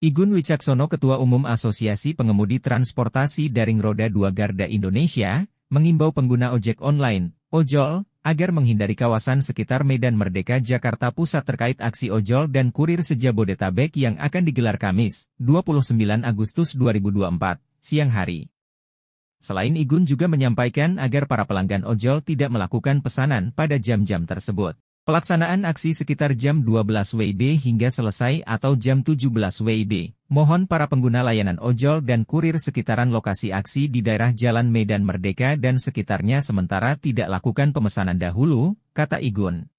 Igun Wicaksono Ketua Umum Asosiasi Pengemudi Transportasi Daring Roda 2 Garda Indonesia, mengimbau pengguna ojek online, ojol, agar menghindari kawasan sekitar Medan Merdeka Jakarta Pusat terkait aksi ojol dan kurir sejabodetabek Bodetabek yang akan digelar Kamis, 29 Agustus 2024, siang hari. Selain Igun juga menyampaikan agar para pelanggan ojol tidak melakukan pesanan pada jam-jam tersebut. Pelaksanaan aksi sekitar jam 12 WIB hingga selesai atau jam 17 WIB. Mohon para pengguna layanan ojol dan kurir sekitaran lokasi aksi di daerah Jalan Medan Merdeka dan sekitarnya sementara tidak lakukan pemesanan dahulu, kata Igun.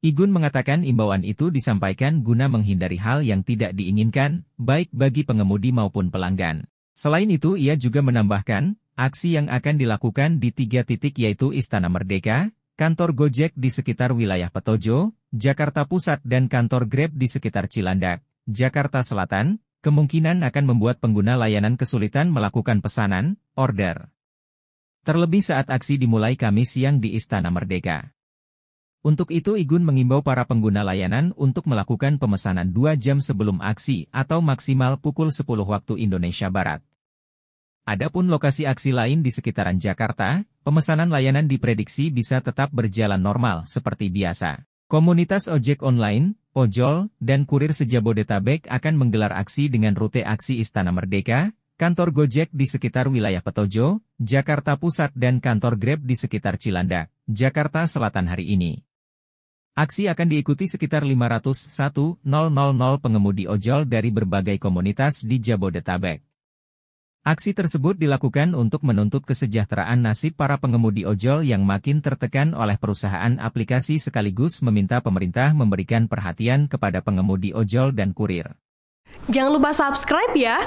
Igun mengatakan imbauan itu disampaikan guna menghindari hal yang tidak diinginkan, baik bagi pengemudi maupun pelanggan. Selain itu ia juga menambahkan, aksi yang akan dilakukan di tiga titik yaitu Istana Merdeka, kantor Gojek di sekitar wilayah Petojo, Jakarta Pusat dan kantor Grab di sekitar Cilandak, Jakarta Selatan, kemungkinan akan membuat pengguna layanan kesulitan melakukan pesanan, order. Terlebih saat aksi dimulai Kamis siang di Istana Merdeka. Untuk itu Igun mengimbau para pengguna layanan untuk melakukan pemesanan 2 jam sebelum aksi atau maksimal pukul 10 waktu Indonesia Barat. Adapun lokasi aksi lain di sekitaran Jakarta, pemesanan layanan diprediksi bisa tetap berjalan normal seperti biasa. Komunitas ojek online, ojol, dan kurir sejabodetabek akan menggelar aksi dengan rute aksi Istana Merdeka, kantor Gojek di sekitar wilayah Petojo, Jakarta Pusat dan kantor Grab di sekitar Cilandak, Jakarta Selatan hari ini. Aksi akan diikuti sekitar 501.000 pengemudi ojol dari berbagai komunitas di Jabodetabek. Aksi tersebut dilakukan untuk menuntut kesejahteraan nasib para pengemudi ojol yang makin tertekan oleh perusahaan aplikasi sekaligus meminta pemerintah memberikan perhatian kepada pengemudi ojol dan kurir. Jangan lupa subscribe ya!